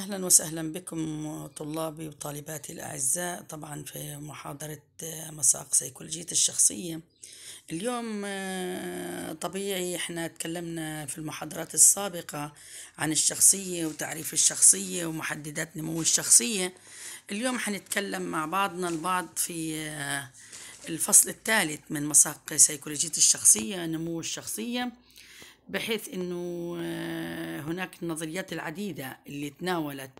أهلا وسهلا بكم طلابي وطالباتي الأعزاء طبعا في محاضرة مساق سيكولوجية الشخصية اليوم آه، طبيعي احنا تكلمنا في المحاضرات السابقة عن الشخصية وتعريف الشخصية ومحددات نمو الشخصية اليوم حنتكلم مع بعضنا البعض في آه، الفصل الثالث من مساق سيكولوجية الشخصية نمو الشخصية بحيث أنه آه، هناك النظريات العديدة اللي تناولت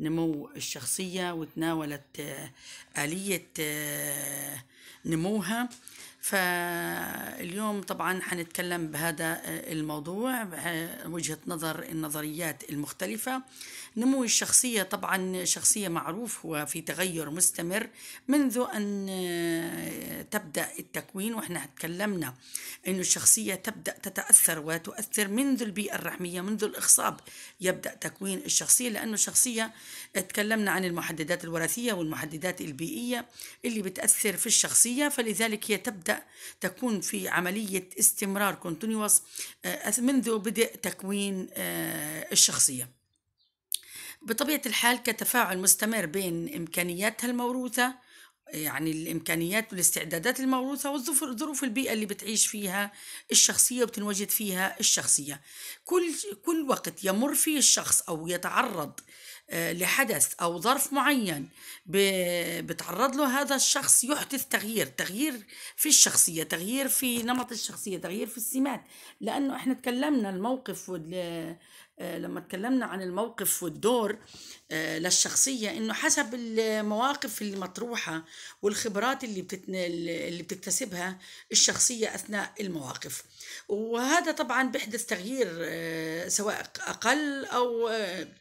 نمو الشخصية وتناولت آه، آلية آه، نموها فاليوم طبعا حنتكلم بهذا الموضوع وجهة نظر النظريات المختلفة نمو الشخصية طبعا شخصية معروف هو في تغير مستمر منذ أن آه، تبدأ التكوين وإحنا تكلمنا أن الشخصية تبدأ تتأثر وتؤثر منذ البيئة الرحمية منذ الإخصاب يبدأ تكوين الشخصية لأنه الشخصية آه، تكلمنا عن المحددات الوراثية والمحددات البيئية اللي بتأثر في الشخصية فلذلك هي تبدأ تكون في عملية استمرار آه، منذ بدء تكوين الشخصية بطبيعة الحال كتفاعل مستمر بين إمكانياتها الموروثة يعني الامكانيات والاستعدادات الموروثه والظروف البيئه اللي بتعيش فيها الشخصيه وبتنوجد فيها الشخصيه كل كل وقت يمر فيه الشخص او يتعرض آه، لحدث او ظرف معين بتعرض له هذا الشخص يحدث تغيير تغيير في الشخصيه تغيير في نمط الشخصيه تغيير في السمات لانه احنا تكلمنا الموقف آه، لما اتكلمنا عن الموقف والدور آه، للشخصية إنه حسب المواقف المطروحة والخبرات اللي, بتتن... اللي بتكتسبها الشخصية أثناء المواقف وهذا طبعا بيحدث تغيير آه، سواء أقل أو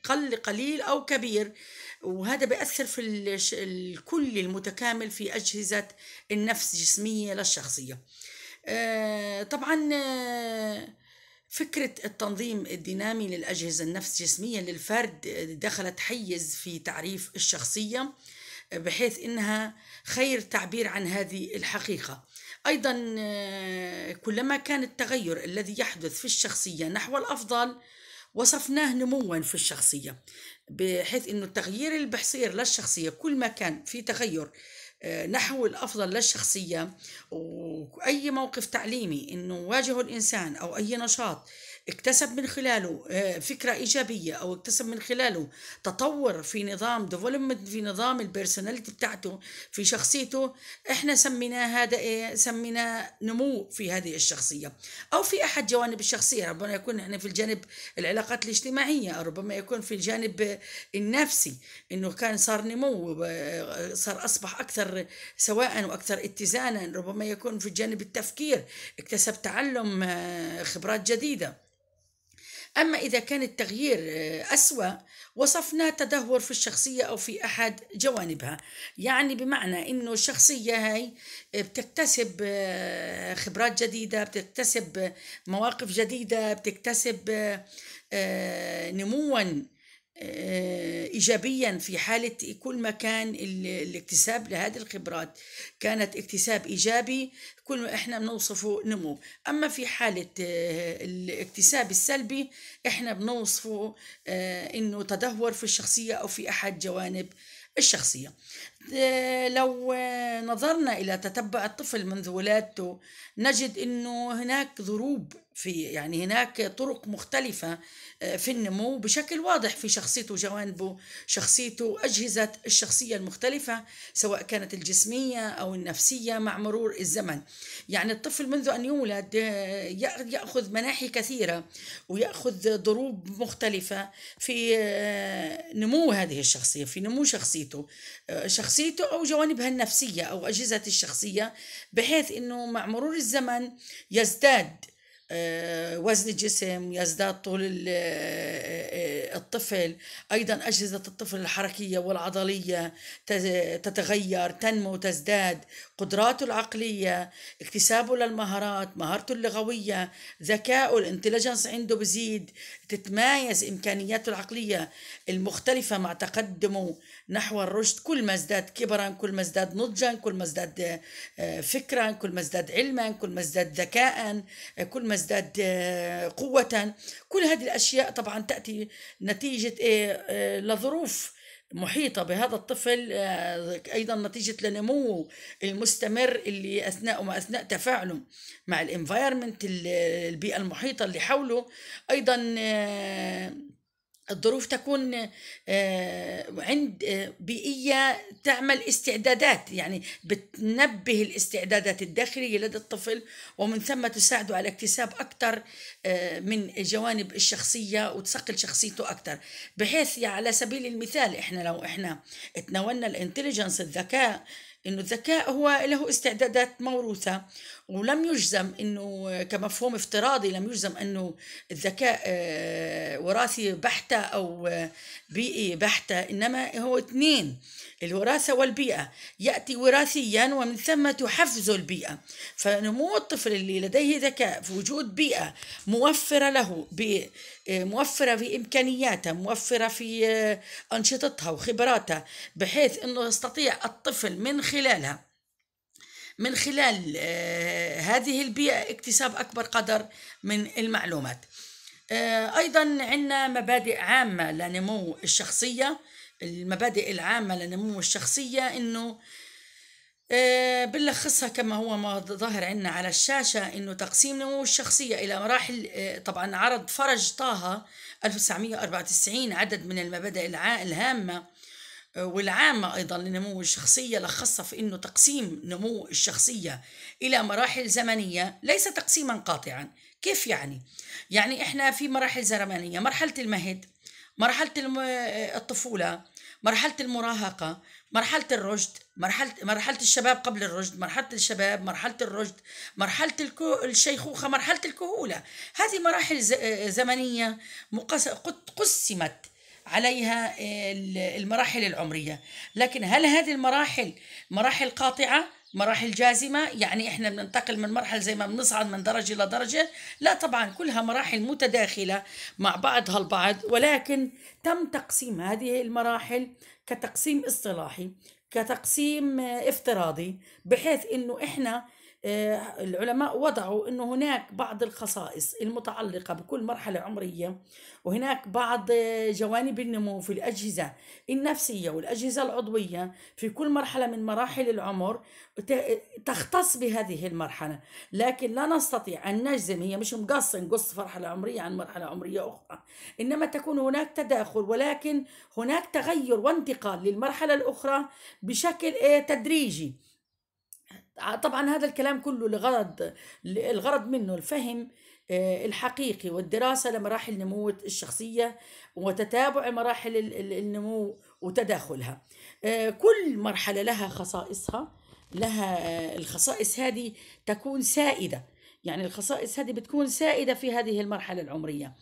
قل قليل أو كبير وهذا بيأثر في الكل المتكامل في أجهزة النفس الجسمية للشخصية طبعا فكرة التنظيم الدينامي للأجهزة النفس جسميا للفرد آه، دخلت حيز في تعريف الشخصية آه، بحيث إنها خير تعبير عن هذه الحقيقة أيضا آه، كلما كان التغير الذي يحدث في الشخصية نحو الأفضل وصفناه نموا في الشخصية بحيث أنه التغيير اللي للشخصية كل ما كان في تغير آه، نحو الأفضل للشخصية وأي موقف تعليمي أنه واجهه الإنسان أو أي نشاط اكتسب من خلاله آه، فكرة إيجابية أو اكتسب من خلاله تطور في نظام في نظام البيرسوناليتي بتاعته في شخصيته احنا سميناه هذا ايه سميناه نمو في هذه الشخصية أو في أحد جوانب الشخصية ربما يكون احنا في الجانب العلاقات الاجتماعية أو ربما يكون في الجانب النفسي إنه كان صار نمو آه، صار أصبح أكثر سواء وأكثر اتزانا ربما يكون في الجانب التفكير اكتسب تعلم آه، خبرات جديده أما إذا كان التغيير آه، أسوأ وصفنا تدهور في الشخصية أو في أحد جوانبها يعني بمعنى أنه الشخصية هاي آه، بتكتسب آه، خبرات جديدة بتكتسب مواقف جديدة بتكتسب نموا آه، ايجابيا في حاله كل ما كان الاكتساب لهذه الخبرات كانت اكتساب ايجابي كل ما احنا بنوصفه نمو اما في حاله آه، الاكتساب السلبي احنا بنوصفه آه، انه تدهور في الشخصيه او في احد جوانب الشخصيه لو نظرنا الى تتبع الطفل منذ ولادته نجد انه هناك ضروب في يعني هناك طرق مختلفة آه، في النمو بشكل واضح في شخصيته وجوانبه شخصيته أجهزة الشخصية المختلفة سواء كانت الجسمية أو النفسية مع مرور الزمن يعني الطفل منذ أن يولد آه، يأخذ مناحي كثيرة ويأخذ ضروب مختلفة في آه، نمو هذه الشخصية في نمو شخصيته شخصيته أو جوانبها النفسية أو أجهزة الشخصية بحيث أنه مع مرور الزمن يزداد آه، وزن الجسم يزداد طول آه، آه، الطفل أيضا أجهزة الطفل الحركية والعضلية تتغير تنمو تزداد قدراته العقلية اكتسابه للمهارات مهارته اللغوية ذكائه الانتليجنس عنده بزيد تتمايز إمكانياته العقلية المختلفة مع تقدمه نحو الرشد كل ما ازداد كبرا كل ما ازداد نضجا كل ما ازداد فكرا كل ما ازداد علما كل ما ازداد ذكاء كل ما تزداد آه، قوة كل هذه الأشياء طبعا تأتي نتيجة آه، آه، لظروف محيطة بهذا الطفل أيضا نتيجة لنموه المستمر اللي أثناء ما أثناء تفاعله مع الانفايرمنت البيئة المحيطة اللي حوله أيضا الظروف تكون آه، عند آه، بيئية تعمل استعدادات يعني بتنبه الاستعدادات الداخلية لدى الطفل ومن ثم تساعده على اكتساب أكثر آه، من جوانب الشخصية وتصقل شخصيته أكثر بحيث يعني على سبيل المثال إحنا لو إحنا تناولنا الانتليجنس الذكاء إنه الذكاء هو له استعدادات موروثة ولم يجزم انه كمفهوم افتراضي لم يجزم انه الذكاء آه، وراثي بحتة او آه، بيئي بحتة انما هو اثنين الوراثة والبيئة يأتي وراثيا ومن ثم تحفز البيئة فنمو الطفل اللي لديه ذكاء في وجود بيئة موفرة له آه، موفرة في إمكانياتها موفرة في أنشطتها وخبراتها بحيث أنه يستطيع الطفل من خلالها من خلال آه، هذه البيئة اكتساب أكبر قدر من المعلومات آه، أيضا عندنا مبادئ عامة لنمو الشخصية المبادئ العامة لنمو الشخصية أنه آه، بنلخصها كما هو ما ظاهر عندنا على الشاشة أنه تقسيم نمو الشخصية إلى مراحل طبعا عرض فرج طه 1994 عدد من المبادئ الهامة والعامة أيضا لنمو الشخصية لخصها في أنه تقسيم نمو الشخصية إلى مراحل زمنية ليس تقسيما قاطعا كيف يعني؟ يعني إحنا في مراحل زمنية مرحلة المهد مرحلة الطفولة مرحلة المراهقة مرحلة الرشد مرحلة مرحلة الشباب قبل الرشد مرحلة الشباب مرحلة الرشد مرحلة الشيخوخة مرحلة الكهولة هذه مراحل زمنية مقس... قسمت عليها آه، المراحل العمرية لكن هل هذه المراحل مراحل قاطعة مراحل جازمة يعني إحنا بننتقل من مرحلة زي ما بنصعد من درجة لدرجة لا طبعا كلها مراحل متداخلة مع بعضها البعض ولكن تم تقسيم هذه المراحل كتقسيم اصطلاحي كتقسيم آه، افتراضي بحيث انه احنا آه، العلماء وضعوا أنه هناك بعض الخصائص المتعلقة بكل مرحلة عمرية وهناك بعض جوانب النمو في الأجهزة النفسية والأجهزة العضوية في كل مرحلة من مراحل العمر تختص بهذه المرحلة لكن لا نستطيع أن نجزم هي مش مقص نقص مرحلة عمرية عن مرحلة عمرية أخرى إنما تكون هناك تداخل ولكن هناك تغير وانتقال للمرحلة الأخرى بشكل آه، تدريجي طبعا هذا الكلام كله لغرض الغرض منه الفهم آه، الحقيقي والدراسة لمراحل نمو الشخصية وتتابع مراحل النمو وتداخلها آه، كل مرحلة لها خصائصها لها آه، الخصائص هذه تكون سائدة يعني الخصائص هذه بتكون سائدة في هذه المرحلة العمرية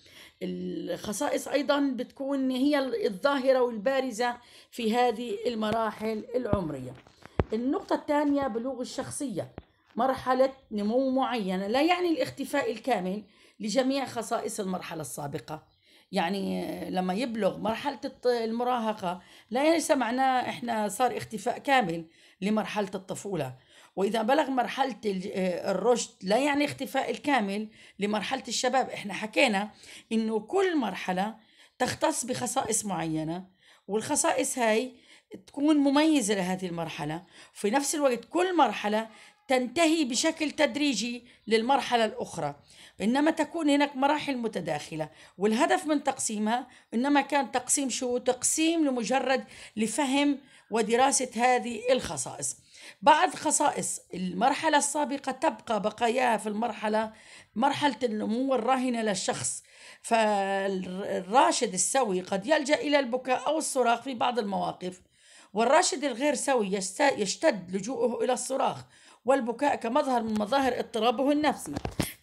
الخصائص أيضا بتكون هي الظاهرة والبارزة في هذه المراحل العمرية النقطة الثانية بلوغ الشخصية مرحلة نمو معينة لا يعني الاختفاء الكامل لجميع خصائص المرحلة السابقة يعني لما يبلغ مرحلة المراهقة لا ليس يعني معناه إحنا صار اختفاء كامل لمرحلة الطفولة وإذا بلغ مرحلة آه، الرشد لا يعني اختفاء الكامل لمرحلة الشباب إحنا حكينا إنه كل مرحلة تختص بخصائص معينة والخصائص هاي تكون مميزة لهذه المرحلة وفي نفس الوقت كل مرحلة تنتهي بشكل تدريجي للمرحلة الأخرى إنما تكون هناك مراحل متداخلة والهدف من تقسيمها إنما كان تقسيم شو؟ تقسيم لمجرد لفهم ودراسة هذه الخصائص بعض خصائص المرحلة السابقة تبقى بقاياها في المرحلة مرحلة النمو الراهنة للشخص فالراشد السوي قد يلجأ إلى البكاء أو الصراخ في بعض المواقف والراشد الغير سوي يشتد لجوءه إلى الصراخ والبكاء كمظهر من مظاهر اضطرابه النفسي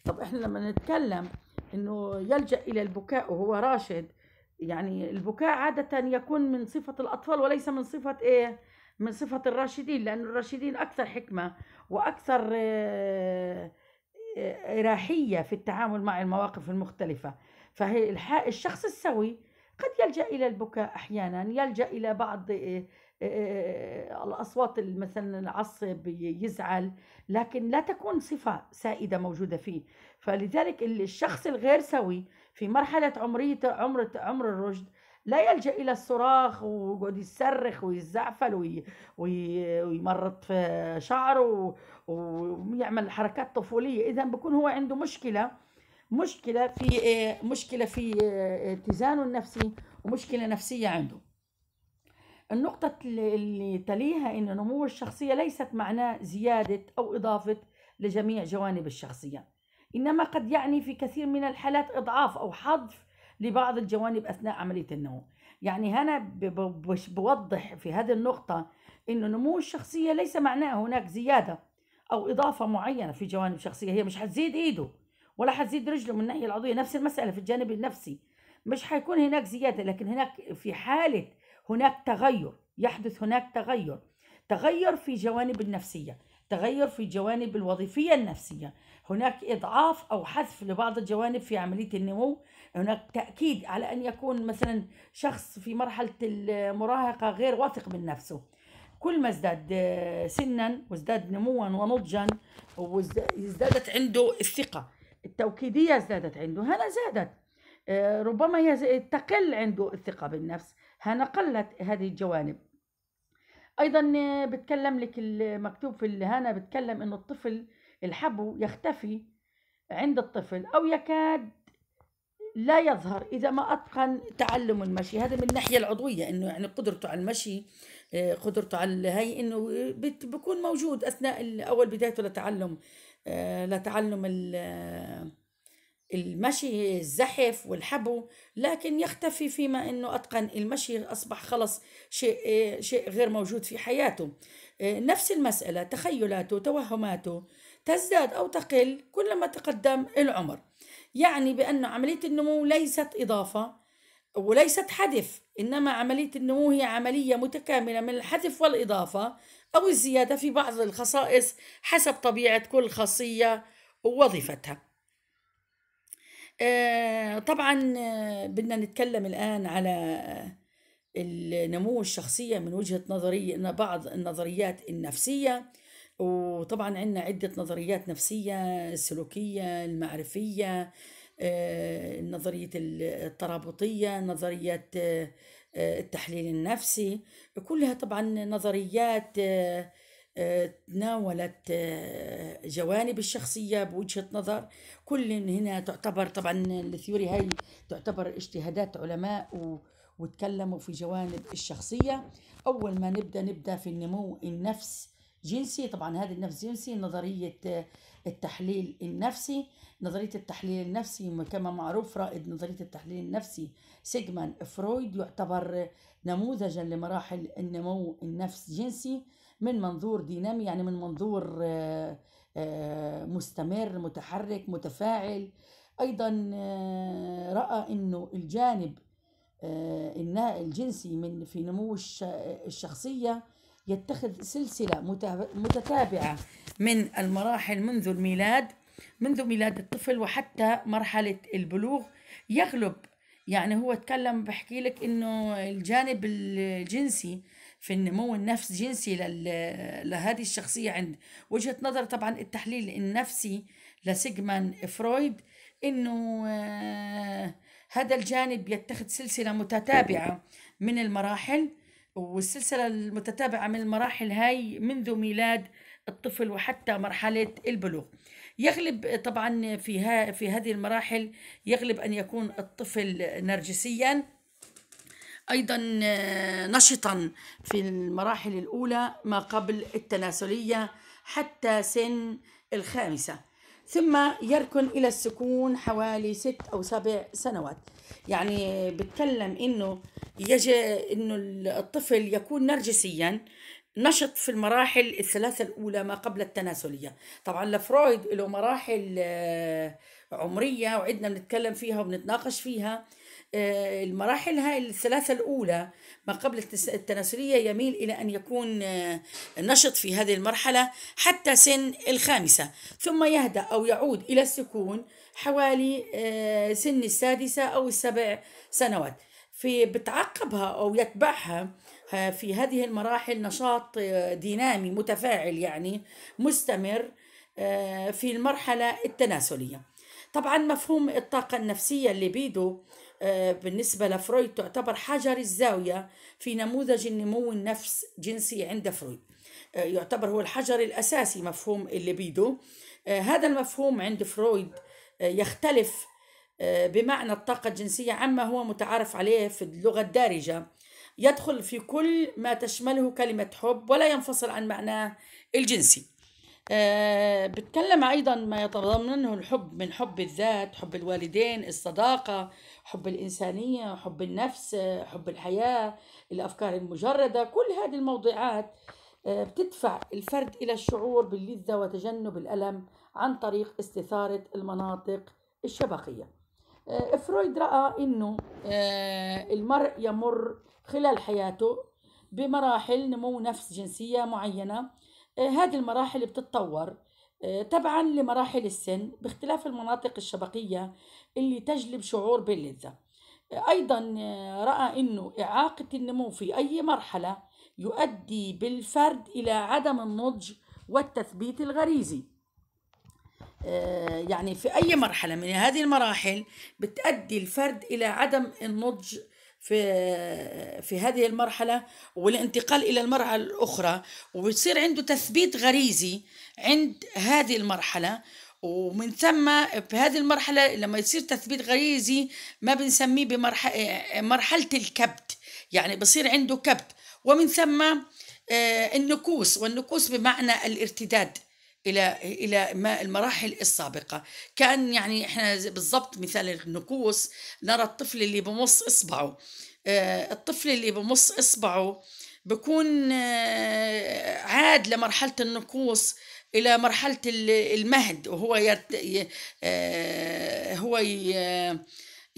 طب احنا لما نتكلم انه يلجأ إلى البكاء وهو راشد يعني البكاء عادة يكون من صفة الأطفال وليس من صفة إيه؟ من صفة الراشدين لأن الراشدين أكثر حكمة وأكثر آه، آه، إراحية في التعامل مع المواقف المختلفة فهي الشخص السوي قد يلجأ إلى البكاء أحيانا يلجأ إلى بعض إيه؟ آه، آه، آه، الأصوات مثلا العصب يزعل لكن لا تكون صفة سائدة موجودة فيه فلذلك الشخص الغير سوي في مرحلة عمرية عمر عمر الرشد لا يلجأ إلى الصراخ ويقعد يصرخ ويزعفل وي... ويمرط في شعره ويعمل حركات طفولية إذا بكون هو عنده مشكلة مشكلة في مشكلة في اتزانه النفسي ومشكلة نفسية عنده النقطة اللي تليها أن نمو الشخصية ليست معناه زيادة أو إضافة لجميع جوانب الشخصية إنما قد يعني في كثير من الحالات إضعاف أو حذف لبعض الجوانب أثناء عملية النمو يعني هنا بوضح في هذه النقطة أن نمو الشخصية ليس معناه هناك زيادة أو إضافة معينة في جوانب شخصية هي مش هتزيد إيده ولا هتزيد رجله من الناحية العضوية نفس المسألة في الجانب النفسي مش هيكون هناك زيادة لكن هناك في حالة هناك تغير يحدث هناك تغير تغير في جوانب النفسيه تغير في الجوانب الوظيفيه النفسيه هناك اضعاف او حذف لبعض الجوانب في عمليه النمو هناك تاكيد على ان يكون مثلا شخص في مرحله المراهقه غير واثق من نفسه كل ما ازداد آه، سنا وازداد نموا ونضجا وازدادت عنده الثقه التوكيديه ازدادت عنده هنا زادت آه، ربما تقل عنده الثقه بالنفس هنا قلت هذه الجوانب ايضا بتكلم لك المكتوب في هنا بتكلم انه الطفل الحبو يختفي عند الطفل او يكاد لا يظهر اذا ما اتقن تعلم المشي هذا من الناحيه العضويه انه يعني قدرته على المشي آه، قدرته على هي انه بيكون موجود اثناء اول بدايته لتعلم آه، لتعلم المشي الزحف والحبو لكن يختفي فيما انه اتقن المشي اصبح خلص شيء شيء غير موجود في حياته نفس المساله تخيلاته توهماته تزداد او تقل كلما تقدم العمر يعني بانه عمليه النمو ليست اضافه وليست حذف انما عمليه النمو هي عمليه متكامله من الحذف والاضافه او الزياده في بعض الخصائص حسب طبيعه كل خاصيه ووظيفتها آه، طبعا آه، بدنا نتكلم الآن على النمو الشخصية من وجهة نظري إن بعض النظريات النفسية وطبعا عندنا عدة نظريات نفسية السلوكية المعرفية آه، نظرية الترابطية نظرية التحليل النفسي كلها طبعا نظريات تناولت آه، جوانب الشخصية بوجهة نظر كل هنا تعتبر طبعا الثيوري هاي تعتبر اجتهادات علماء وتكلموا في جوانب الشخصية أول ما نبدأ نبدأ في النمو النفس جنسي طبعا هذا النفس جنسي نظرية آه، التحليل النفسي نظرية التحليل النفسي كما معروف رائد نظرية التحليل النفسي سيجمان فرويد يعتبر نموذجا لمراحل النمو النفس جنسي من منظور دينامي يعني من منظور آه، آه، مستمر متحرك متفاعل ايضا آه، راى انه الجانب الجنسي من في نمو الشخصيه يتخذ سلسله متتابعه من المراحل منذ الميلاد منذ ميلاد الطفل وحتى مرحله البلوغ يغلب يعني هو تكلم بحكي لك انه الجانب الجنسي في النمو النفس جنسي لهذه الشخصية عند وجهة نظر طبعا التحليل النفسي لسيجمان فرويد انه آه، هذا الجانب يتخذ سلسلة متتابعة من المراحل والسلسلة المتتابعة من المراحل هاي منذ ميلاد الطفل وحتى مرحلة البلوغ يغلب طبعا في, ها في هذه المراحل يغلب أن يكون الطفل نرجسيا أيضا آه، نشطا في المراحل الأولى ما قبل التناسلية حتى سن الخامسة ثم يركن إلى السكون حوالي ست أو سبع سنوات يعني بتكلم إنه يجي إنه الطفل يكون نرجسيا نشط في المراحل الثلاثة الأولى ما قبل التناسلية طبعا لفرويد له مراحل آه، عمرية وعدنا بنتكلم فيها وبنتناقش فيها آه، المراحل هاي الثلاثة الأولى ما قبل التناسلية يميل إلى أن يكون آه، نشط في هذه المرحلة حتى سن الخامسة ثم يهدأ أو يعود إلى السكون حوالي آه، سن السادسة أو السبع سنوات في بتعقبها أو يتبعها في هذه المراحل نشاط دينامي متفاعل يعني مستمر في المرحلة التناسلية طبعا مفهوم الطاقة النفسية الليبيدو آه، بالنسبة لفرويد تعتبر حجر الزاوية في نموذج النمو النفس جنسي عند فرويد آه، يعتبر هو الحجر الأساسي مفهوم الليبيدو آه، هذا المفهوم عند فرويد يختلف بمعنى الطاقة الجنسية عما هو متعارف عليه في اللغة الدارجة يدخل في كل ما تشمله كلمة حب ولا ينفصل عن معناه الجنسي آه، بتكلم أيضا ما يتضمنه الحب من حب الذات حب الوالدين الصداقة حب الإنسانية حب النفس حب الحياة الأفكار المجردة كل هذه الموضوعات آه، بتدفع الفرد إلى الشعور باللذة وتجنب الألم عن طريق استثارة المناطق الشبقيه آه، فرويد رأى أنه المرء يمر خلال حياته بمراحل نمو نفس جنسية معينة آه، هذه المراحل بتتطور تبعا آه، لمراحل السن باختلاف المناطق الشبقية اللي تجلب شعور باللذة آه، أيضا رأى أنه إعاقة النمو في أي مرحلة يؤدي بالفرد إلى عدم النضج والتثبيت الغريزي يعني في أي مرحلة من هذه المراحل بتؤدي الفرد إلى عدم النضج في في هذه المرحله والانتقال الى المرحله الاخرى وبصير عنده تثبيت غريزي عند هذه المرحله ومن ثم بهذه المرحله لما يصير تثبيت غريزي ما بنسميه بمرحله مرحله الكبت يعني بصير عنده كبت ومن ثم آه، النكوس والنكوس بمعنى الارتداد الى الى ما المراحل السابقه كان يعني احنا بالضبط مثال النكوس نرى الطفل اللي بمص اصبعه آه، الطفل اللي بمص اصبعه بكون آه، عاد لمرحله النكوص الى مرحله المهد وهو يرت... آه، هو ي...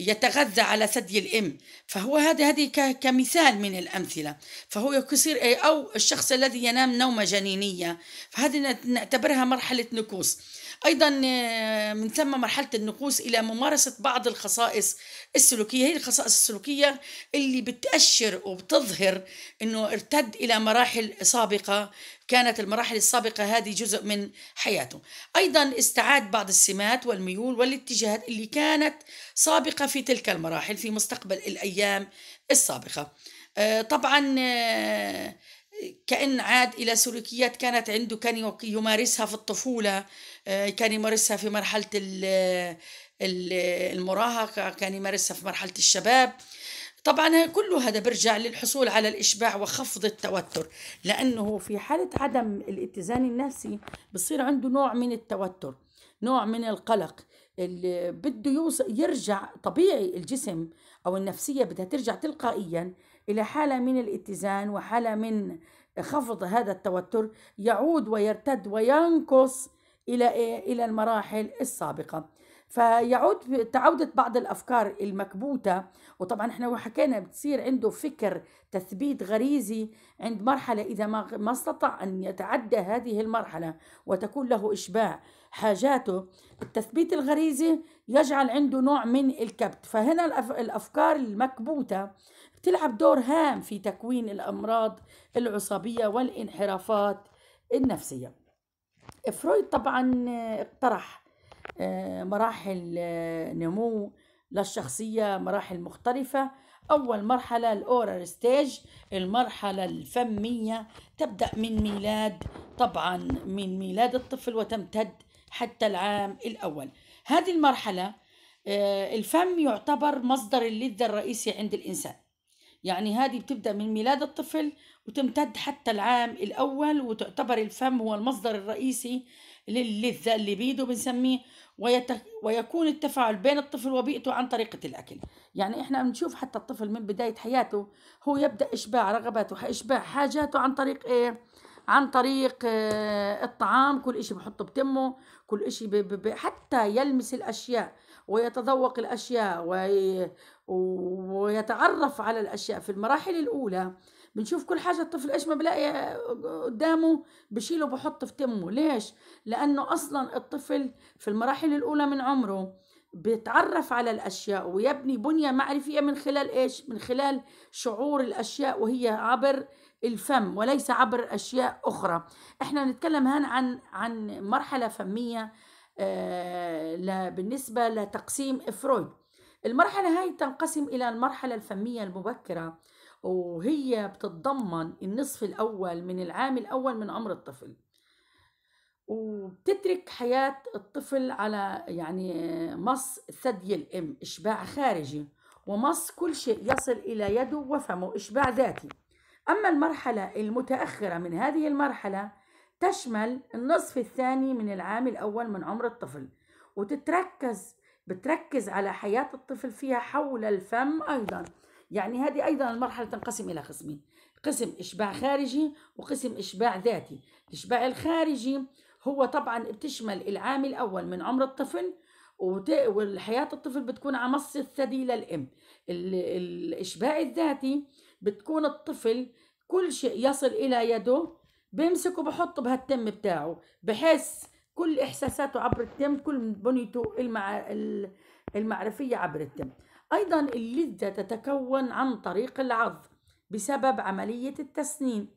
يتغذى على ثدي الام فهو هذا هذه كمثال من الامثله فهو يصير او الشخص الذي ينام نومه جنينيه فهذه نعتبرها مرحله نكوص ايضا آه، من ثم مرحله النقوص الى ممارسه بعض الخصائص السلوكيه هي الخصائص السلوكيه اللي بتاشر وبتظهر انه ارتد الى مراحل سابقه كانت المراحل السابقة هذه جزء من حياته أيضا استعاد بعض السمات والميول والاتجاهات اللي كانت سابقة في تلك المراحل في مستقبل الأيام السابقة آه، طبعا آه، كأن عاد إلى سلوكيات كانت عنده كان يمارسها في الطفولة آه، كان يمارسها في مرحلة المراهقة كان يمارسها في مرحلة الشباب طبعا كله هذا برجع للحصول على الإشباع وخفض التوتر لأنه في حالة عدم الاتزان النفسي بصير عنده نوع من التوتر نوع من القلق اللي بده يرجع طبيعي الجسم أو النفسية بدها ترجع تلقائيا إلى حالة من الاتزان وحالة من خفض هذا التوتر يعود ويرتد وينقص إلى إيه؟ إلى المراحل السابقة فيعود تعودة بعض الأفكار المكبوتة وطبعا احنا وحكينا بتصير عنده فكر تثبيت غريزي عند مرحلة إذا ما, ما استطاع أن يتعدى هذه المرحلة وتكون له إشباع حاجاته التثبيت الغريزي يجعل عنده نوع من الكبت فهنا الأفكار المكبوتة بتلعب دور هام في تكوين الأمراض العصبية والانحرافات النفسية فرويد طبعا اقترح آه، مراحل آه، نمو للشخصية مراحل مختلفة أول مرحلة الأورال ستيج المرحلة الفمية تبدأ من ميلاد طبعا من ميلاد الطفل وتمتد حتى العام الأول هذه المرحلة آه، الفم يعتبر مصدر اللذة الرئيسي عند الإنسان يعني هذه بتبدأ من ميلاد الطفل وتمتد حتى العام الأول وتعتبر الفم هو المصدر الرئيسي للذة الليبيدو بنسميه ويتك... ويكون التفاعل بين الطفل وبيئته عن طريقة الأكل يعني إحنا بنشوف حتى الطفل من بداية حياته هو يبدأ إشباع رغباته إشباع حاجاته عن طريق إيه؟ عن طريق آه، الطعام كل إشي بحطه بتمه كل إشي ب... ب... حتى يلمس الأشياء ويتذوق الأشياء وي... ويتعرف على الأشياء في المراحل الأولى بنشوف كل حاجه الطفل ايش ما بلاقي آه، قدامه بشيله وبحطه في تمه ليش لانه اصلا الطفل في المراحل الاولى من عمره بيتعرف على الاشياء ويبني بنيه معرفيه من خلال ايش من خلال شعور الاشياء وهي عبر الفم وليس عبر اشياء اخرى احنا نتكلم هنا عن عن مرحله فميه آه بالنسبه لتقسيم فرويد المرحله هاي تنقسم الى المرحله الفميه المبكره وهي بتتضمن النصف الأول من العام الأول من عمر الطفل وبتترك حياة الطفل على يعني مص ثدي الأم إشباع خارجي ومص كل شيء يصل إلى يده وفمه إشباع ذاتي أما المرحلة المتأخرة من هذه المرحلة تشمل النصف الثاني من العام الأول من عمر الطفل وتتركز بتركز على حياة الطفل فيها حول الفم أيضاً يعني هذه أيضا المرحلة تنقسم إلى قسمين قسم إشباع خارجي وقسم إشباع ذاتي الإشباع الخارجي هو طبعا بتشمل العام الأول من عمر الطفل وحياة الطفل بتكون على مص الثدي للأم الإشباع الذاتي بتكون الطفل كل شيء يصل إلى يده بيمسكه بحطه بهالتم بتاعه بحس كل إحساساته عبر التم كل بنيته المع... المعرفية عبر التم أيضا اللذة تتكون عن طريق العض بسبب عملية التسنين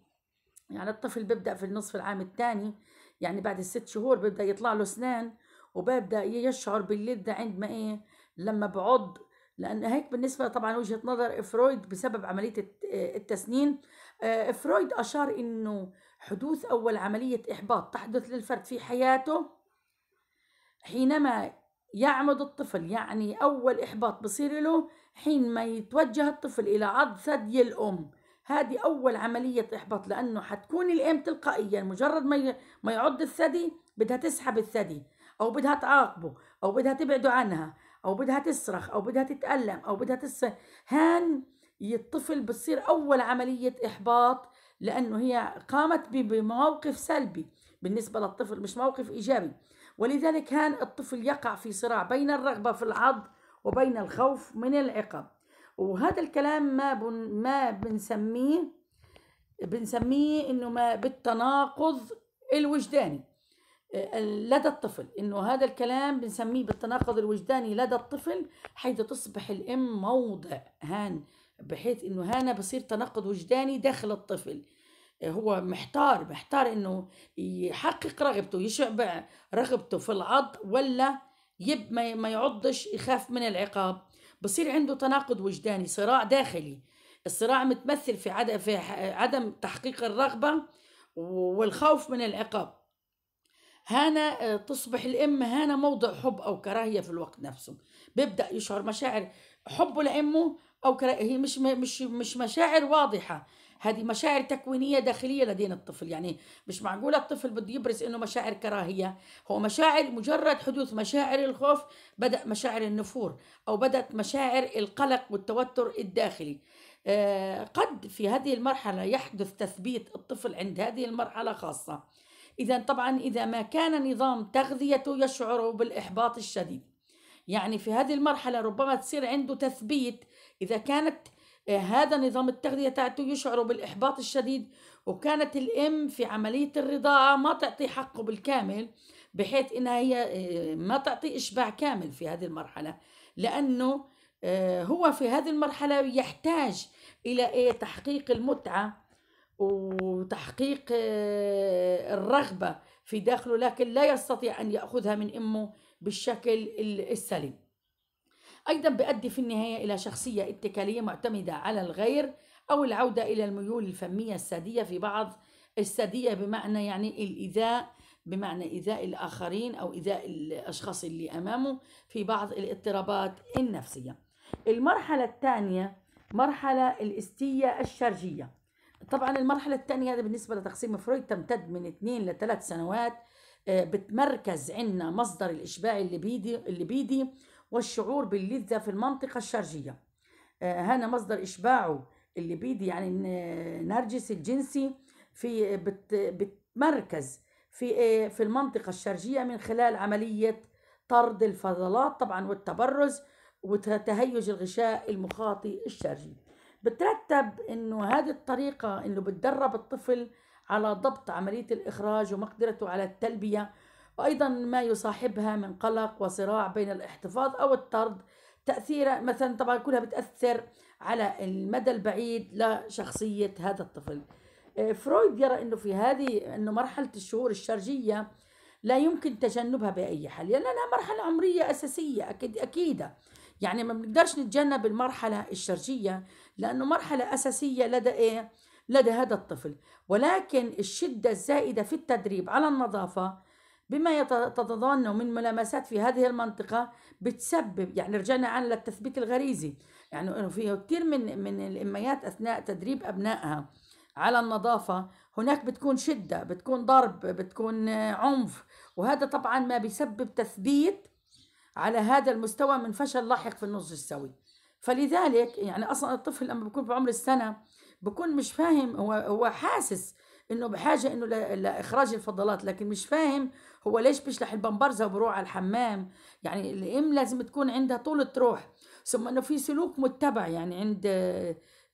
يعني الطفل بيبدأ في النصف العام الثاني يعني بعد الست شهور بيبدأ يطلع له سنان وبيبدأ يشعر باللذة عند ما إيه لما بعض لأن هيك بالنسبة طبعا وجهة نظر فرويد بسبب عملية التسنين آه، فرويد أشار إنه حدوث أول عملية إحباط تحدث للفرد في حياته حينما يعمد الطفل يعني أول إحباط بصير له حين ما يتوجه الطفل إلى عض ثدي الأم هذه أول عملية إحباط لأنه حتكون الأم تلقائيا مجرد ما ما يعض الثدي بدها تسحب الثدي أو بدها تعاقبه أو بدها تبعده عنها أو بدها تصرخ أو بدها تتألم أو بدها تس هان الطفل بتصير أول عملية إحباط لأنه هي قامت بموقف سلبي بالنسبة للطفل مش موقف إيجابي ولذلك كان الطفل يقع في صراع بين الرغبة في العض وبين الخوف من العقاب وهذا الكلام ما بن ما بنسميه بنسميه انه ما بالتناقض الوجداني آه، لدى الطفل انه هذا الكلام بنسميه بالتناقض الوجداني لدى الطفل حيث تصبح الام موضع هان بحيث انه هنا بصير تناقض وجداني داخل الطفل هو محتار محتار انه يحقق رغبته يشبع رغبته في العض ولا يب ما يعضش يخاف من العقاب بصير عنده تناقض وجداني صراع داخلي الصراع متمثل في عدم في عدم تحقيق الرغبه والخوف من العقاب هنا آه، تصبح الام هنا موضع حب او كراهيه في الوقت نفسه بيبدا يشعر مشاعر حبه لامه او كراهيه هي مش مش مش مشاعر واضحه هذه مشاعر تكوينيه داخليه لدينا الطفل يعني مش معقول الطفل بده يبرز انه مشاعر كراهيه هو مشاعر مجرد حدوث مشاعر الخوف بدا مشاعر النفور او بدات مشاعر القلق والتوتر الداخلي آه، قد في هذه المرحله يحدث تثبيت الطفل عند هذه المرحله خاصه اذا طبعا اذا ما كان نظام تغذيته يشعر بالاحباط الشديد يعني في هذه المرحله ربما تصير عنده تثبيت اذا كانت آه، هذا نظام التغذية تاعته يشعر بالإحباط الشديد وكانت الأم في عملية الرضاعة ما تعطي حقه بالكامل بحيث إنها هي آه، ما تعطي إشباع كامل في هذه المرحلة لأنه آه، هو في هذه المرحلة يحتاج إلى إيه؟ تحقيق المتعة وتحقيق الرغبة في داخله لكن لا يستطيع أن يأخذها من أمه بالشكل السليم أيضا بيؤدي في النهاية إلى شخصية اتكالية معتمدة على الغير أو العودة إلى الميول الفمية السادية في بعض السادية بمعنى يعني الإيذاء بمعنى إيذاء الآخرين أو إيذاء الأشخاص اللي أمامه في بعض الاضطرابات النفسية المرحلة الثانية مرحلة الاستية الشرجية طبعا المرحلة الثانية هذا بالنسبة لتقسيم فرويد تمتد من 2 ل 3 سنوات آه، بتمركز عندنا مصدر الإشباع الليبيدي الليبيدي والشعور باللذة في المنطقة الشرجية آه، هنا مصدر إشباعه اللي بيدي يعني آه، نرجس الجنسي في آه، بتمركز في في المنطقة الشرجية من خلال عملية طرد الفضلات طبعا والتبرز وتهيج الغشاء المخاطي الشرجي بترتب انه هذه الطريقة انه بتدرب الطفل على ضبط عملية الإخراج ومقدرته على التلبية وأيضا ما يصاحبها من قلق وصراع بين الاحتفاظ أو الطرد تأثيرا مثلا طبعا كلها بتأثر على المدى البعيد لشخصية هذا الطفل آه، فرويد يرى أنه في هذه أنه مرحلة الشهور الشرجية لا يمكن تجنبها بأي حال لأنها مرحلة عمرية أساسية أكيد أكيدة يعني ما بنقدرش نتجنب المرحلة الشرجية لأنه مرحلة أساسية لدى إيه؟ لدى هذا الطفل ولكن الشدة الزائدة في التدريب على النظافة بما تتضمنه من ملامسات في هذه المنطقة بتسبب يعني رجعنا عن للتثبيت الغريزي يعني انه في كثير من من الاميات اثناء تدريب ابنائها على النظافة هناك بتكون شدة بتكون ضرب بتكون عنف وهذا طبعا ما بيسبب تثبيت على هذا المستوى من فشل لاحق في النضج السوي فلذلك يعني اصلا الطفل لما بيكون بعمر السنه بكون مش فاهم هو هو حاسس انه بحاجه انه لاخراج الفضلات لكن مش فاهم هو ليش بيشلح البمبرزة وبروح على الحمام يعني الام لازم تكون عندها طولة روح ثم انه في سلوك متبع يعني عند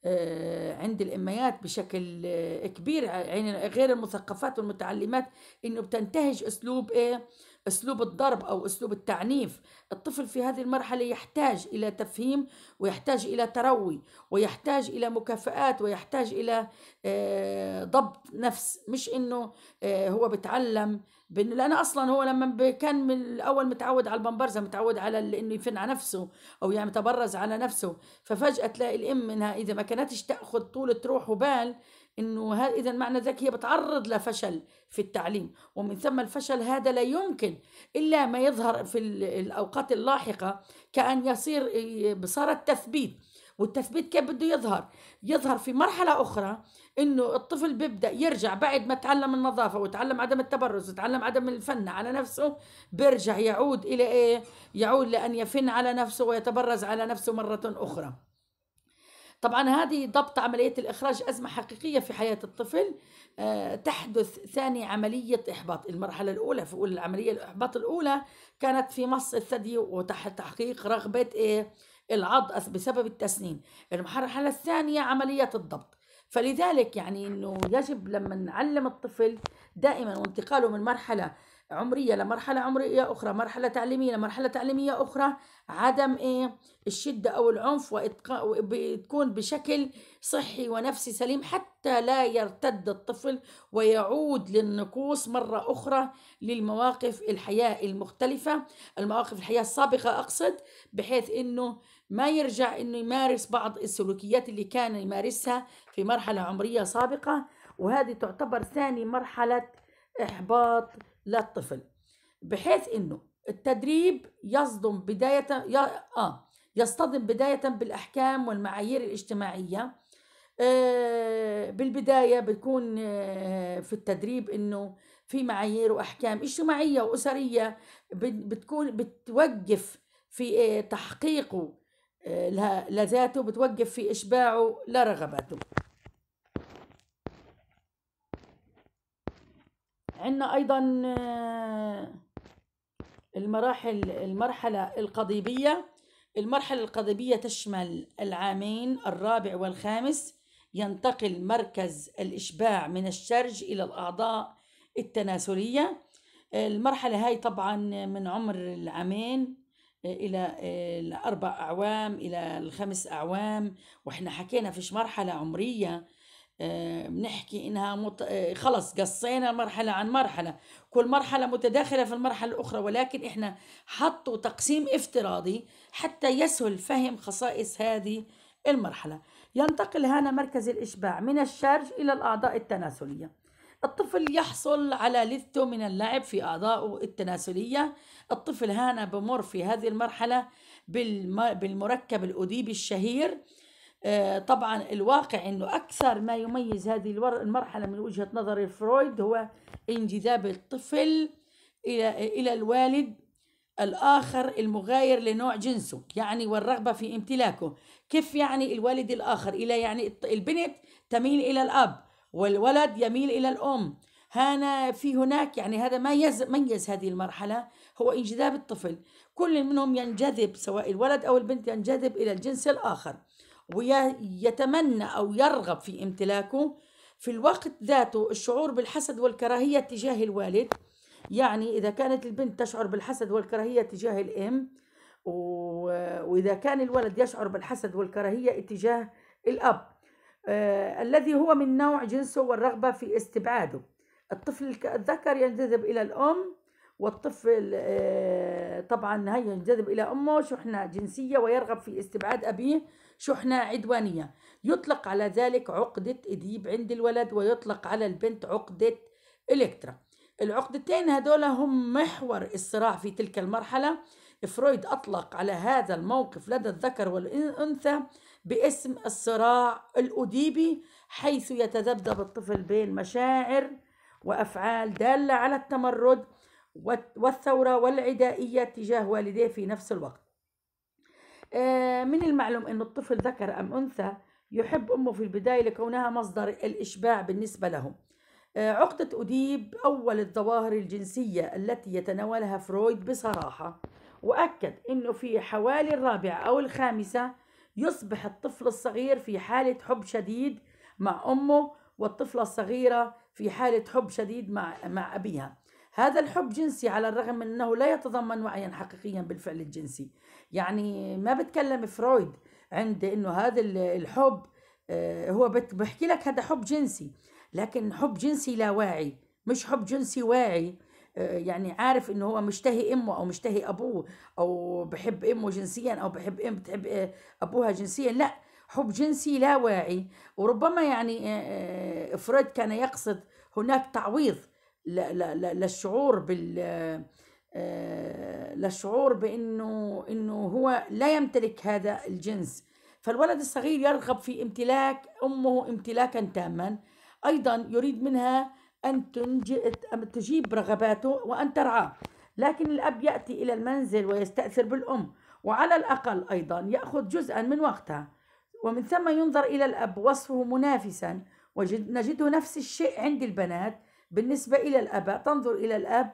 آه، عند الاميات بشكل آه، كبير يعني غير المثقفات والمتعلمات انه بتنتهج اسلوب ايه اسلوب الضرب او اسلوب التعنيف الطفل في هذه المرحله يحتاج الى تفهيم ويحتاج الى تروي ويحتاج الى مكافآت ويحتاج الى آه، ضبط نفس مش انه آه، هو بتعلم لانه اصلا هو لما كان من الاول متعود على البمبرزه متعود على انه يفن على نفسه او يعني تبرز على نفسه ففجاه تلاقي الام انها اذا ما كانتش تاخذ طولة روح وبال انه اذا معنى ذلك هي بتعرض لفشل في التعليم ومن ثم الفشل هذا لا يمكن الا ما يظهر في الاوقات اللاحقه كان يصير بصار التثبيت والتثبيت كيف بده يظهر يظهر في مرحلة أخرى إنه الطفل بيبدأ يرجع بعد ما تعلم النظافة وتعلم عدم التبرز وتعلم عدم الفن على نفسه بيرجع يعود إلى إيه يعود لأن يفن على نفسه ويتبرز على نفسه مرة أخرى طبعا هذه ضبط عملية الإخراج أزمة حقيقية في حياة الطفل آه، تحدث ثاني عملية إحباط المرحلة الأولى في أول العملية الإحباط الأولى كانت في مص الثدي وتحت تحقيق رغبة إيه العض بسبب التسنين المرحلة الثانية عملية الضبط فلذلك يعني انه يجب لما نعلم الطفل دائما وانتقاله من مرحله عمرية لمرحلة عمرية أخرى مرحلة تعليمية لمرحلة تعليمية أخرى عدم إيه الشدة أو العنف وإتقاء تكون بشكل صحي ونفسي سليم حتى لا يرتد الطفل ويعود للنقوص مرة أخرى للمواقف الحياة المختلفة المواقف الحياة السابقة أقصد بحيث أنه ما يرجع أنه يمارس بعض السلوكيات اللي كان يمارسها في مرحلة عمرية سابقة وهذه تعتبر ثاني مرحلة إحباط للطفل بحيث انه التدريب يصدم بداية اه يصطدم بداية بالأحكام والمعايير الاجتماعية آه بالبداية بيكون آه في التدريب إنه في معايير وأحكام اجتماعية وأسرية بتكون بتوقف في آه، تحقيقه آه، لذاته بتوقف في إشباعه لرغباته عندنا ايضا آه، المراحل المرحله القضيبيه المرحله القضيبيه تشمل العامين الرابع والخامس ينتقل مركز الاشباع من الشرج الى الاعضاء التناسليه المرحله هاي طبعا من عمر العامين آه، الى آه، الاربع اعوام الى الخمس اعوام واحنا حكينا فيش مرحله عمريه آه، بنحكي انها مت... آه، خلص قصينا مرحله عن مرحله كل مرحله متداخله في المرحله الاخرى ولكن احنا حطوا تقسيم افتراضي حتى يسهل فهم خصائص هذه المرحله ينتقل هنا مركز الاشباع من الشرج الى الاعضاء التناسليه الطفل يحصل على لذته من اللعب في أعضائه التناسلية الطفل هنا بمر في هذه المرحلة بالمركب الأديبي الشهير آه، طبعا الواقع انه اكثر ما يميز هذه المرحله من وجهه نظر فرويد هو انجذاب الطفل الى الى الوالد الاخر المغاير لنوع جنسه يعني والرغبه في امتلاكه كيف يعني الوالد الاخر الى يعني البنت تميل الى الاب والولد يميل الى الام هنا في هناك يعني هذا ما يميز هذه المرحله هو انجذاب الطفل كل منهم ينجذب سواء الولد او البنت ينجذب الى الجنس الاخر ويتمنى أو يرغب في امتلاكه في الوقت ذاته الشعور بالحسد والكراهية تجاه الوالد يعني إذا كانت البنت تشعر بالحسد والكراهية تجاه الأم وإذا كان الولد يشعر بالحسد والكراهية اتجاه الأب آه الذي هو من نوع جنسه والرغبة في استبعاده الطفل الذكر ينجذب إلى الأم والطفل آه طبعا هي ينجذب إلى أمه شحنة جنسية ويرغب في استبعاد أبيه شحنة عدوانية يطلق على ذلك عقدة إديب عند الولد ويطلق على البنت عقدة إلكترا العقدتين هدول هم محور الصراع في تلك المرحلة فرويد أطلق على هذا الموقف لدى الذكر والأنثى باسم الصراع الأديبي حيث يتذبذب الطفل بين مشاعر وأفعال دالة على التمرد والثورة والعدائية تجاه والديه في نفس الوقت آه، من المعلوم أن الطفل ذكر أم أنثى يحب أمه في البداية لكونها مصدر الإشباع بالنسبة لهم آه، عقدة أديب أول الظواهر الجنسية التي يتناولها فرويد بصراحة وأكد أنه في حوالي الرابعة أو الخامسة يصبح الطفل الصغير في حالة حب شديد مع أمه والطفلة الصغيرة في حالة حب شديد مع مع أبيها هذا الحب جنسي على الرغم من أنه لا يتضمن وعيا حقيقيا بالفعل الجنسي يعني ما بتكلم فرويد عند أنه هذا الحب آه، هو بحكي لك هذا حب جنسي لكن حب جنسي لا واعي مش حب جنسي واعي آه، يعني عارف انه هو مشتهي امه او مشتهي ابوه او بحب امه جنسيا او بحب ام بتحب آه، ابوها جنسيا لا حب جنسي لا واعي وربما يعني فرويد كان يقصد هناك تعويض للشعور بال آه، للشعور بانه انه هو لا يمتلك هذا الجنس فالولد الصغير يرغب في امتلاك امه امتلاكا تاما ايضا يريد منها ان تجيب رغباته وان ترعاه لكن الاب ياتي الى المنزل ويستاثر بالام وعلى الاقل ايضا ياخذ جزءا من وقتها ومن ثم ينظر الى الاب وصفه منافسا ونجده نفس الشيء عند البنات بالنسبة إلى الآباء تنظر إلى الأب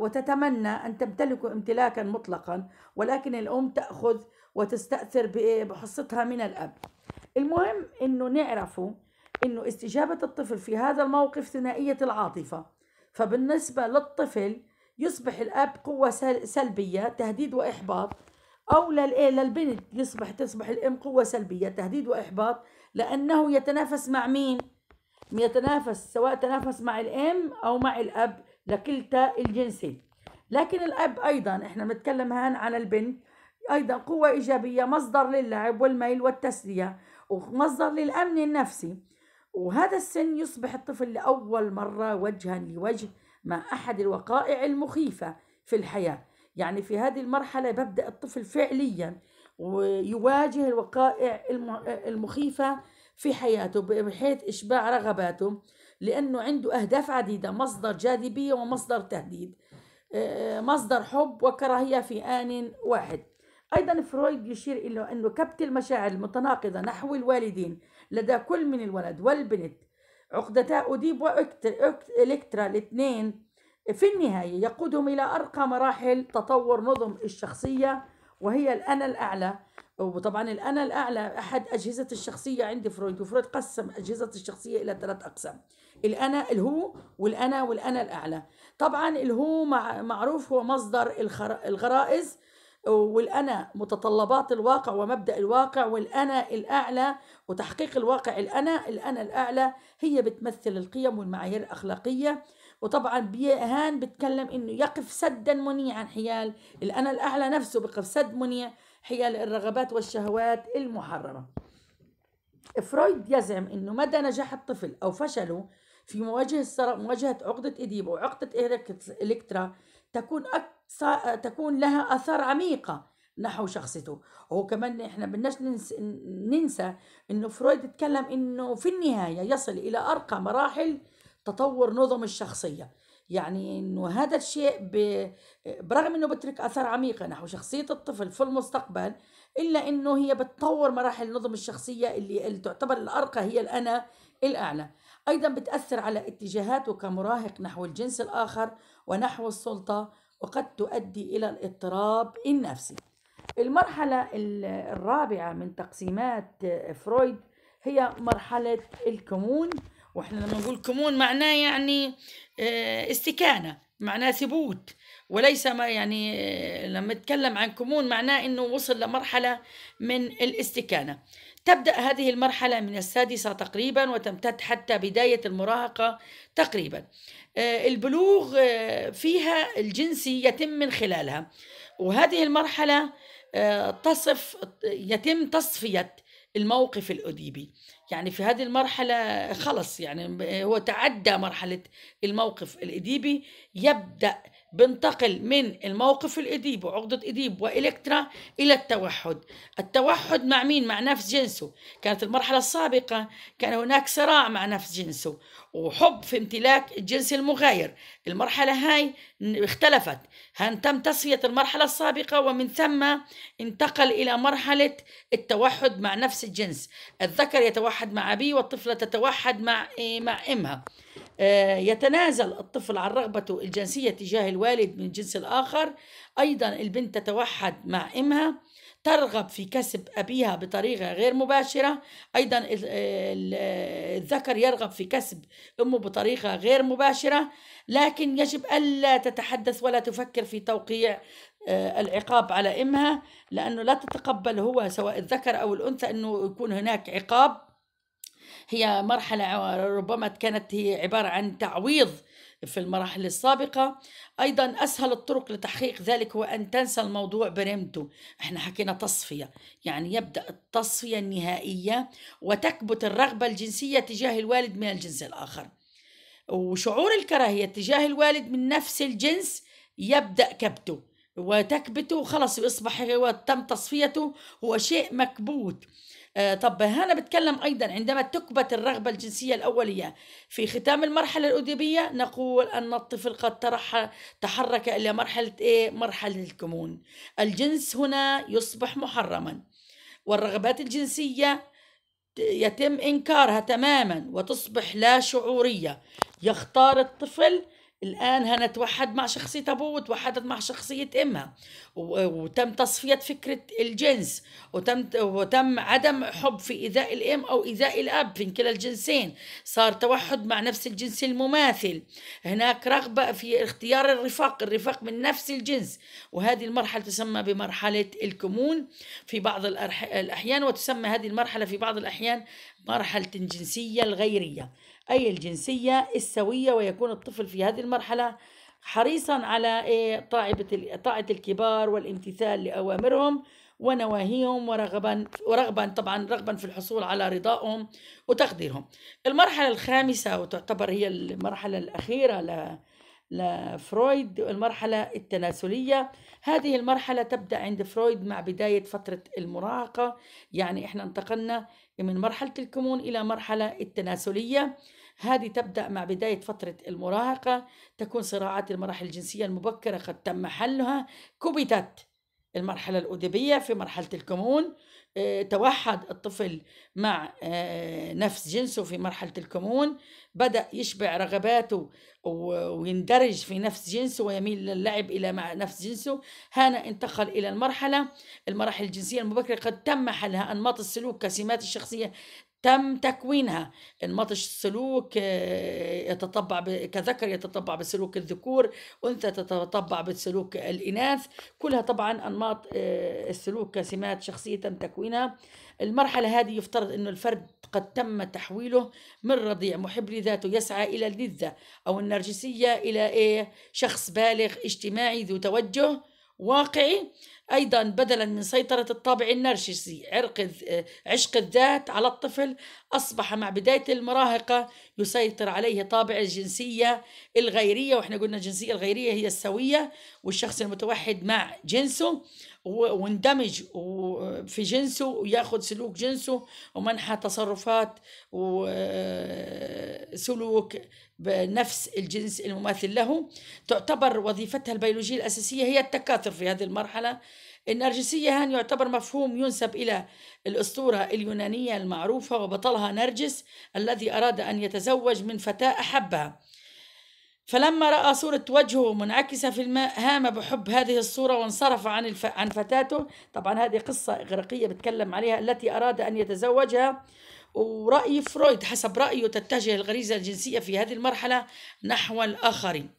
وتتمنى أن تمتلكه امتلاكا مطلقا ولكن الأم تأخذ وتستأثر بحصتها من الأب المهم أنه نعرف أنه استجابة الطفل في هذا الموقف ثنائية العاطفة فبالنسبة للطفل يصبح الأب قوة سلبية تهديد وإحباط أو للبنت يصبح تصبح الأم قوة سلبية تهديد وإحباط لأنه يتنافس مع مين؟ يتنافس سواء تنافس مع الام او مع الاب لكلتا الجنسين لكن الاب ايضا احنا بنتكلم هان عن البنت ايضا قوه ايجابيه مصدر للعب والميل والتسليه ومصدر للامن النفسي وهذا السن يصبح الطفل لاول مره وجها لوجه مع احد الوقائع المخيفه في الحياه يعني في هذه المرحله ببدا الطفل فعليا ويواجه الوقائع المخيفه في حياته بحيث إشباع رغباته لأنه عنده أهداف عديدة مصدر جاذبية ومصدر تهديد آه، آه، مصدر حب وكراهية في آن واحد أيضا فرويد يشير إلى أنه كبت المشاعر المتناقضة نحو الوالدين لدى كل من الولد والبنت عقدتا أوديب وإلكترا الاثنين في النهاية يقودهم إلى أرقى مراحل تطور نظم الشخصية وهي الأنا الأعلى وطبعا الأنا الأعلى أحد أجهزة الشخصية عند فرويد وفرويد قسم أجهزة الشخصية إلى ثلاث أقسام الأنا الهو والأنا والأنا الأعلى طبعا الهو معروف هو مصدر الغرائز والأنا متطلبات الواقع ومبدأ الواقع والأنا الأعلى وتحقيق الواقع الأنا الأنا الأعلى هي بتمثل القيم والمعايير الأخلاقية وطبعا بيهان بتكلم انه يقف سدا منيعا حيال الانا الاعلى نفسه بقف سد منيع حيال الرغبات والشهوات المحرمة فرويد يزعم أنه مدى نجاح الطفل أو فشله في مواجهة مواجهة عقدة إديب وعقدة إلكترا تكون تكون لها آثار عميقة نحو شخصيته وهو كمان احنا بدناش ننسى, ننسى انه فرويد اتكلم انه في النهايه يصل الى ارقى مراحل تطور نظم الشخصيه يعني انه هذا الشيء برغم انه بترك اثار عميقه نحو شخصيه الطفل في المستقبل الا انه هي بتطور مراحل نظم الشخصيه اللي, اللي تعتبر الارقى هي الانا الاعلى ايضا بتاثر على اتجاهاته كمراهق نحو الجنس الاخر ونحو السلطه وقد تؤدي الى الاضطراب النفسي المرحله الرابعه من تقسيمات فرويد هي مرحله الكمون واحنا لما نقول كمون معناه يعني آه، استكانه معناه ثبوت وليس ما يعني آه، لما نتكلم عن كمون معناه انه وصل لمرحله من الاستكانه تبدا هذه المرحله من السادسه تقريبا وتمتد حتى بدايه المراهقه تقريبا آه، البلوغ فيها الجنسي يتم من خلالها وهذه المرحله تصف يتم تصفيه الموقف الأديبي يعني في هذه المرحلة خلص يعني هو تعدى مرحلة الموقف الإديبي يبدأ بنتقل من الموقف الاديب وعقده إديب وإلكترا إلى التوحد التوحد مع مين؟ مع نفس جنسه كانت المرحلة السابقة كان هناك صراع مع نفس جنسه وحب في امتلاك الجنس المغاير المرحلة هاي اختلفت هن تم تصفية المرحلة السابقة ومن ثم انتقل إلى مرحلة التوحد مع نفس الجنس الذكر يتوحد مع أبيه والطفلة تتوحد مع إيه مع إمها آه، يتنازل الطفل عن رغبته الجنسية تجاه الوالد من الجنس الآخر أيضا البنت تتوحد مع إمها ترغب في كسب أبيها بطريقة غير مباشرة أيضا الذكر يرغب في كسب أمه بطريقة غير مباشرة لكن يجب ألا تتحدث ولا تفكر في توقيع آه، العقاب على إمها لأنه لا تتقبل هو سواء الذكر أو الأنثى أنه يكون هناك عقاب هي مرحلة آه، ربما كانت هي عبارة عن تعويض في المراحل السابقة أيضا أسهل الطرق لتحقيق ذلك هو أن تنسى الموضوع برمته احنا حكينا تصفية يعني يبدأ التصفية النهائية وتكبت الرغبة الجنسية تجاه الوالد من الجنس الآخر وشعور الكراهية تجاه الوالد من نفس الجنس يبدأ كبته وتكبته خلص يصبح تم تصفيته هو شيء مكبوت آه، طب هنا بتكلم أيضا عندما تكبت الرغبة الجنسية الأولية في ختام المرحلة الأدبية نقول أن الطفل قد تحرك إلى مرحلة إيه؟ مرحلة الكمون الجنس هنا يصبح محرما والرغبات الجنسية يتم إنكارها تماما وتصبح لا شعورية يختار الطفل الآن توحد مع شخصية أبوه وتوحدت مع شخصية أمها وتم تصفية فكرة الجنس وتم وتم عدم حب في إيذاء الأم أو إيذاء الأب في كلا الجنسين صار توحد مع نفس الجنس المماثل هناك رغبة في اختيار الرفاق الرفاق من نفس الجنس وهذه المرحلة تسمى بمرحلة الكمون في بعض الأحيان وتسمى هذه المرحلة في بعض الأحيان مرحلة الجنسية الغيرية أي الجنسية السوية ويكون الطفل في هذه المرحلة حريصا على إيه، طاعة الكبار والامتثال لأوامرهم ونواهيهم ورغبا ورغبا طبعا رغبا في الحصول على رضائهم وتقديرهم. المرحلة الخامسة وتعتبر هي المرحلة الأخيرة ل لفرويد المرحلة التناسلية هذه المرحلة تبدأ عند فرويد مع بداية فترة المراهقة يعني إحنا انتقلنا من مرحلة الكمون إلى مرحلة التناسلية هذه تبدأ مع بداية فترة المراهقة تكون صراعات المراحل الجنسية المبكرة قد تم حلها كبتت المرحلة الأدبية في مرحلة الكمون آه، توحد الطفل مع آه، نفس جنسه في مرحلة الكمون بدأ يشبع رغباته ويندرج في نفس جنسه ويميل للعب إلى مع نفس جنسه هنا انتقل إلى المرحلة المراحل الجنسية المبكرة قد تم حلها أنماط السلوك كسمات الشخصية تم تكوينها انماطش السلوك آه، يتطبع كذكر يتطبع بسلوك الذكور انثى تتطبع بسلوك الاناث كلها طبعا انماط آه، السلوك كسمات شخصيه تم تكوينها المرحله هذه يفترض انه الفرد قد تم تحويله من رضيع محب لذاته يسعى الى اللذه او النرجسيه الى ايه شخص بالغ اجتماعي ذو توجه واقعي أيضا بدلا من سيطرة الطابع النرجسي عرق عشق الذات على الطفل أصبح مع بداية المراهقة يسيطر عليه طابع الجنسية الغيرية وإحنا قلنا الجنسية الغيرية هي السوية والشخص المتوحد مع جنسه واندمج في جنسه وياخذ سلوك جنسه ومنحى تصرفات سلوك بنفس الجنس المماثل له تعتبر وظيفتها البيولوجية الأساسية هي التكاثر في هذه المرحلة النرجسية هان يعتبر مفهوم ينسب إلى الأسطورة اليونانية المعروفة وبطلها نرجس الذي أراد أن يتزوج من فتاة أحبها فلما رأى صورة وجهه منعكسة في الماء هام بحب هذه الصورة وانصرف عن الف... عن فتاته طبعا هذه قصة إغريقية بتكلم عليها التي أراد أن يتزوجها ورأي فرويد حسب رأيه تتجه الغريزة الجنسية في هذه المرحلة نحو الآخرين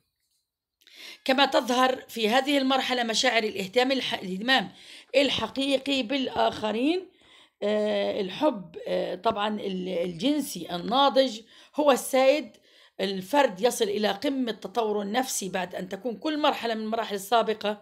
كما تظهر في هذه المرحلة مشاعر الاهتمام الاهتمام الحقيقي بالآخرين آه، الحب آه، طبعا الجنسي الناضج هو السائد الفرد يصل إلى قمة تطوره النفسي بعد أن تكون كل مرحلة من المراحل السابقة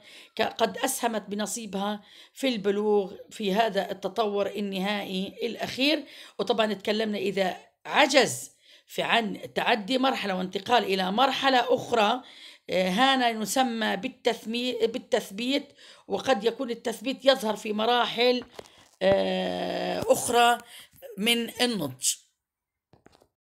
قد أسهمت بنصيبها في البلوغ في هذا التطور النهائي الأخير وطبعا تكلمنا إذا عجز في عن تعدي مرحلة وانتقال إلى مرحلة أخرى آه، هنا يسمى بالتثبيت وقد يكون التثبيت يظهر في مراحل آه، أخرى من النضج